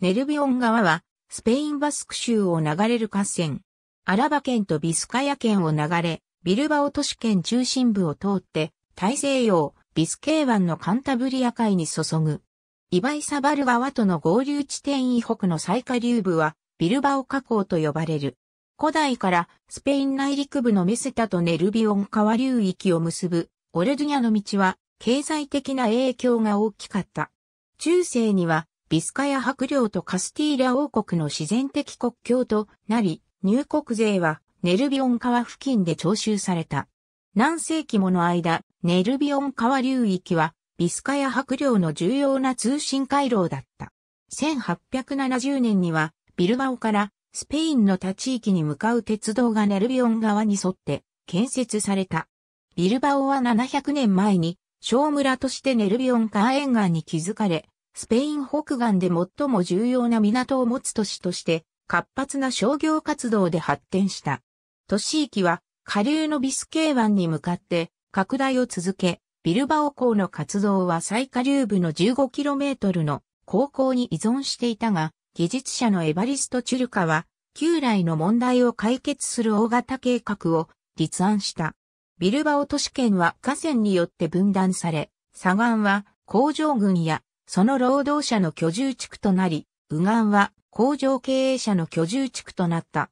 ネルビオン川は、スペインバスク州を流れる河川、アラバ県とビスカヤ県を流れ、ビルバオ都市圏中心部を通って、大西洋、ビスケー湾のカンタブリア海に注ぐ。イバイサバル川との合流地点以北の最下流部は、ビルバオ河口と呼ばれる。古代からスペイン内陸部のメセタとネルビオン川流域を結ぶオルドニャの道は経済的な影響が大きかった。中世にはビスカヤ伯領とカスティーラ王国の自然的国境となり、入国税はネルビオン川付近で徴収された。何世紀もの間、ネルビオン川流域はビスカヤ伯領の重要な通信回廊だった。1870年にはビルバオからスペインの他地域に向かう鉄道がネルビオン川に沿って建設された。ビルバオは700年前に小村としてネルビオン川沿岸に築かれ、スペイン北岸で最も重要な港を持つ都市として、活発な商業活動で発展した。都市域は、下流のビスケー湾に向かって、拡大を続け、ビルバオ港の活動は最下流部の 15km の航行に依存していたが、技術者のエバリスト・チュルカは、旧来の問題を解決する大型計画を立案した。ビルバオ都市圏は河川によって分断され、左岸は工場群やその労働者の居住地区となり、右岸は工場経営者の居住地区となった。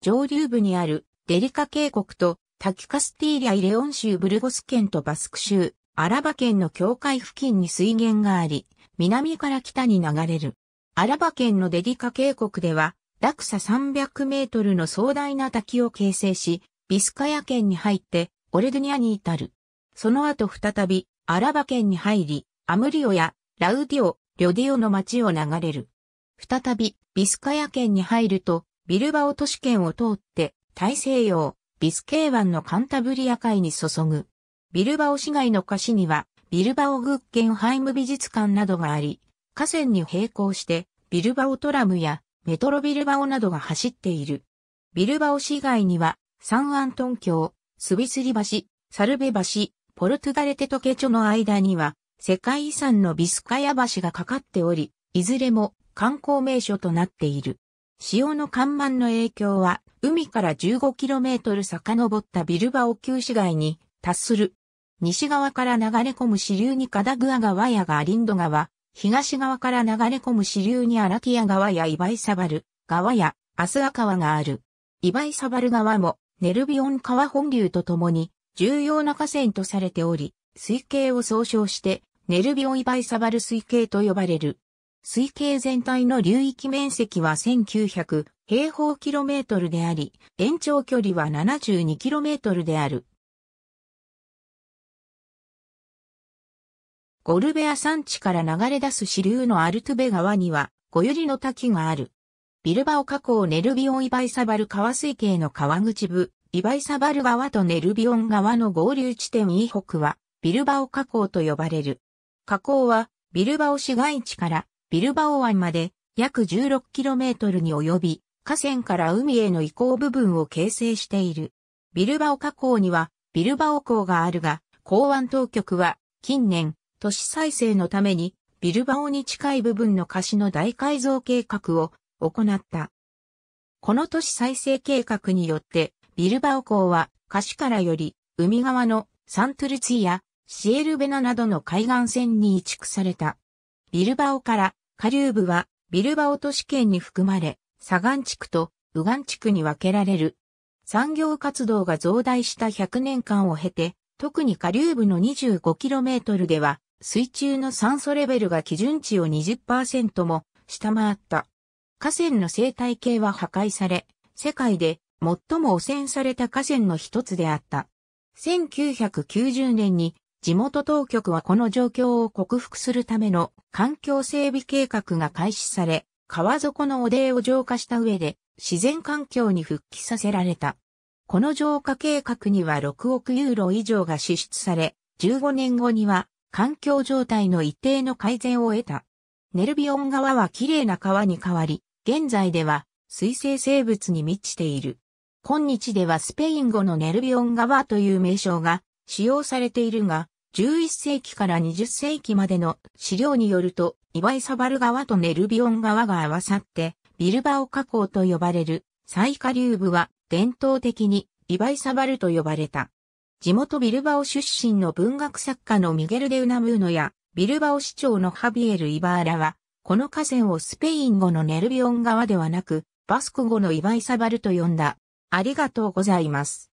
上流部にあるデリカ渓谷とタキカスティーリア・イレオン州ブルゴス県とバスク州、アラバ県の境界付近に水源があり、南から北に流れる。アラバ県のデリカ渓谷では、落差300メートルの壮大な滝を形成し、ビスカヤ県に入って、オレドニアに至る。その後再び、アラバ県に入り、アムリオやラウディオ、リョディオの町を流れる。再び、ビスカヤ県に入ると、ビルバオ都市圏を通って、大西洋、ビスケー湾のカンタブリア海に注ぐ。ビルバオ市街の歌詞には、ビルバオグッケンハイム美術館などがあり、河川に並行して、ビルバオトラムやメトロビルバオなどが走っている。ビルバオ市街には、サンアントン橋、スビスリ橋、サルベ橋、ポルトゥガレテとケチョの間には、世界遺産のビスカヤ橋がかかっており、いずれも観光名所となっている。潮の干満の影響は、海から 15km 遡ったビルバオ旧市街に達する。西側から流れ込む支流にカダグア川やガーリンド川、東側から流れ込む支流にアラティア川やイバイサバル川やアスア川がある。イバイサバル川もネルビオン川本流とともに重要な河川とされており、水系を総称してネルビオイバイサバル水系と呼ばれる。水系全体の流域面積は1900平方キロメートルであり、延長距離は72キロメートルである。ゴルベア山地から流れ出す支流のアルトゥベ川には、小百合の滝がある。ビルバオ河口ネルビオンイバイサバル川水系の川口部、イバイサバル川とネルビオン川の合流地点以北は、ビルバオ河口と呼ばれる。河口はビルバオ市街地からビルバオ湾まで約 16km に及び、河川から海への移行部分を形成している。ビルバオ河口にはビルバオ港があるが、港湾当局は近年都市再生のためにビルバオに近い部分の貸しの大改造計画を行った。この都市再生計画によってビルバオ港は貸しからより海側のサントゥルツィやシエルベナなどの海岸線に移築された。ビルバオから下流部はビルバオ都市圏に含まれ、サガン地区とウガン地区に分けられる。産業活動が増大した100年間を経て、特に下流部の 25km では、水中の酸素レベルが基準値を20%も下回った。河川の生態系は破壊され、世界で最も汚染された河川の一つであった。1990年に地元当局はこの状況を克服するための環境整備計画が開始され、川底の汚泥を浄化した上で自然環境に復帰させられた。この浄化計画には6億ユーロ以上が支出され、15年後には環境状態の一定の改善を得た。ネルビオン川は綺麗な川に変わり、現在では水生生物に満ちている。今日ではスペイン語のネルビオン川という名称が使用されているが、11世紀から20世紀までの資料によると、岩井サバル川とネルビオン川が合わさって、ビルバオ河口と呼ばれる、最下流部は伝統的にバイサバルと呼ばれた。地元ビルバオ出身の文学作家のミゲル・デ・ウナムーノや、ビルバオ市長のハビエル・イバーラは、この河川をスペイン語のネルビオン川ではなく、バスク語のバイサバルと呼んだ。ありがとうございます。